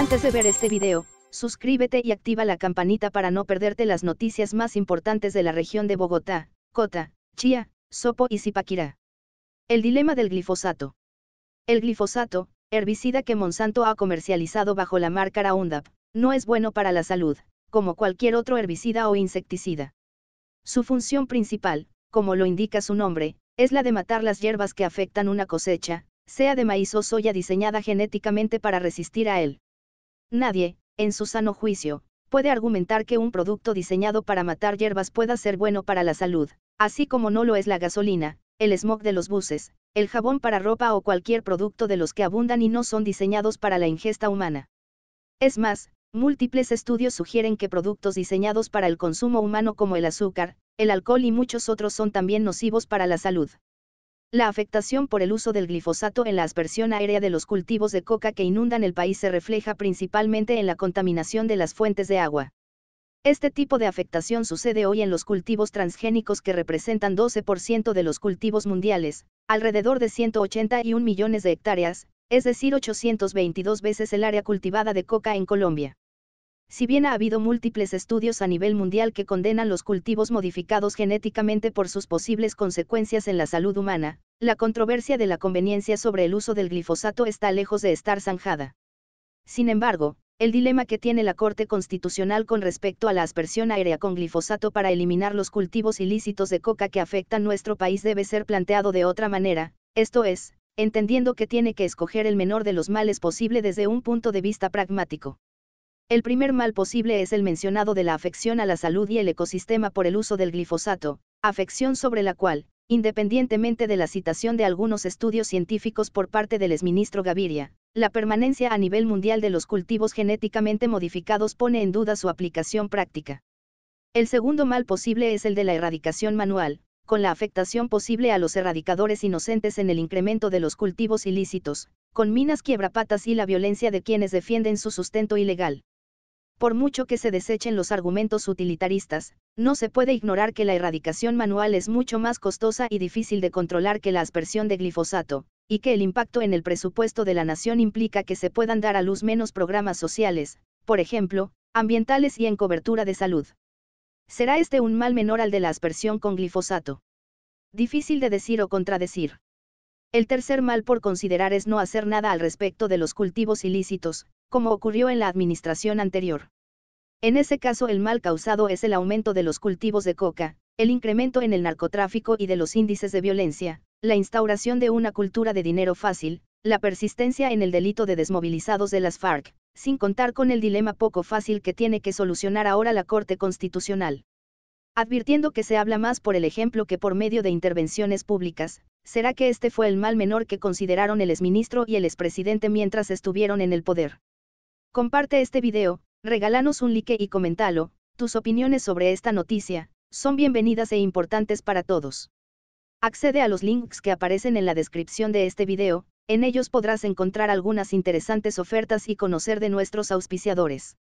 Antes de ver este video, suscríbete y activa la campanita para no perderte las noticias más importantes de la región de Bogotá, Cota, Chía, Sopo y Zipaquirá. El dilema del glifosato. El glifosato, herbicida que Monsanto ha comercializado bajo la marca Roundup, no es bueno para la salud, como cualquier otro herbicida o insecticida. Su función principal, como lo indica su nombre, es la de matar las hierbas que afectan una cosecha, sea de maíz o soya diseñada genéticamente para resistir a él. Nadie, en su sano juicio, puede argumentar que un producto diseñado para matar hierbas pueda ser bueno para la salud, así como no lo es la gasolina, el smog de los buses, el jabón para ropa o cualquier producto de los que abundan y no son diseñados para la ingesta humana. Es más, múltiples estudios sugieren que productos diseñados para el consumo humano como el azúcar, el alcohol y muchos otros son también nocivos para la salud. La afectación por el uso del glifosato en la aspersión aérea de los cultivos de coca que inundan el país se refleja principalmente en la contaminación de las fuentes de agua. Este tipo de afectación sucede hoy en los cultivos transgénicos que representan 12% de los cultivos mundiales, alrededor de 181 millones de hectáreas, es decir 822 veces el área cultivada de coca en Colombia. Si bien ha habido múltiples estudios a nivel mundial que condenan los cultivos modificados genéticamente por sus posibles consecuencias en la salud humana, la controversia de la conveniencia sobre el uso del glifosato está lejos de estar zanjada. Sin embargo, el dilema que tiene la Corte Constitucional con respecto a la aspersión aérea con glifosato para eliminar los cultivos ilícitos de coca que afectan nuestro país debe ser planteado de otra manera, esto es, entendiendo que tiene que escoger el menor de los males posible desde un punto de vista pragmático. El primer mal posible es el mencionado de la afección a la salud y el ecosistema por el uso del glifosato, afección sobre la cual, independientemente de la citación de algunos estudios científicos por parte del exministro Gaviria, la permanencia a nivel mundial de los cultivos genéticamente modificados pone en duda su aplicación práctica. El segundo mal posible es el de la erradicación manual, con la afectación posible a los erradicadores inocentes en el incremento de los cultivos ilícitos, con minas quiebrapatas y la violencia de quienes defienden su sustento ilegal por mucho que se desechen los argumentos utilitaristas, no se puede ignorar que la erradicación manual es mucho más costosa y difícil de controlar que la aspersión de glifosato, y que el impacto en el presupuesto de la nación implica que se puedan dar a luz menos programas sociales, por ejemplo, ambientales y en cobertura de salud. ¿Será este un mal menor al de la aspersión con glifosato? Difícil de decir o contradecir. El tercer mal por considerar es no hacer nada al respecto de los cultivos ilícitos, como ocurrió en la administración anterior. En ese caso el mal causado es el aumento de los cultivos de coca, el incremento en el narcotráfico y de los índices de violencia, la instauración de una cultura de dinero fácil, la persistencia en el delito de desmovilizados de las FARC, sin contar con el dilema poco fácil que tiene que solucionar ahora la Corte Constitucional. Advirtiendo que se habla más por el ejemplo que por medio de intervenciones públicas, será que este fue el mal menor que consideraron el exministro y el expresidente mientras estuvieron en el poder. Comparte este video, regálanos un like y comentalo, tus opiniones sobre esta noticia, son bienvenidas e importantes para todos. Accede a los links que aparecen en la descripción de este video, en ellos podrás encontrar algunas interesantes ofertas y conocer de nuestros auspiciadores.